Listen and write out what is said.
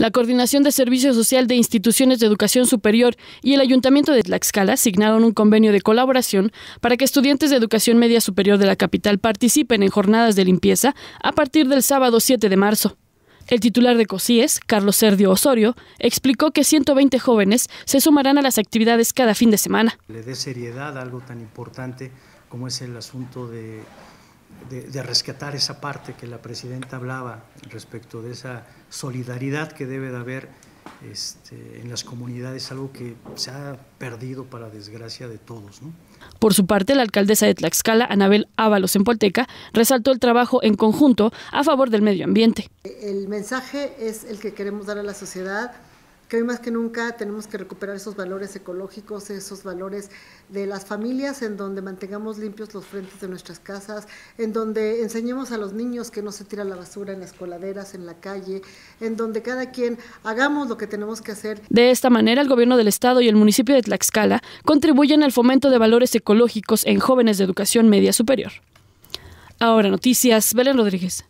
La Coordinación de Servicio Social de Instituciones de Educación Superior y el Ayuntamiento de Tlaxcala asignaron un convenio de colaboración para que estudiantes de educación media superior de la capital participen en jornadas de limpieza a partir del sábado 7 de marzo. El titular de COSIES, Carlos Serdio Osorio, explicó que 120 jóvenes se sumarán a las actividades cada fin de semana. Le dé seriedad a algo tan importante como es el asunto de de, rescatar esa parte que la presidenta hablaba respecto de esa solidaridad que debe de haber este, en las comunidades, algo que se ha perdido para desgracia de todos. Por su parte, la alcaldesa de Tlaxcala, Anabel Ábalos en Polteca, resaltó el trabajo en conjunto a favor del medio ambiente. El mensaje es el que queremos dar a la sociedad que hoy más que nunca tenemos que recuperar esos valores ecológicos, esos valores de las familias, en donde mantengamos limpios los frentes de nuestras casas, en donde enseñemos a los niños que no se tira la basura en las coladeras, en la calle, en donde cada quien hagamos lo que tenemos que hacer. De esta manera, el gobierno del estado y el municipio de Tlaxcala contribuyen al fomento de valores ecológicos en jóvenes de educación media superior. Ahora noticias, Belén Rodríguez.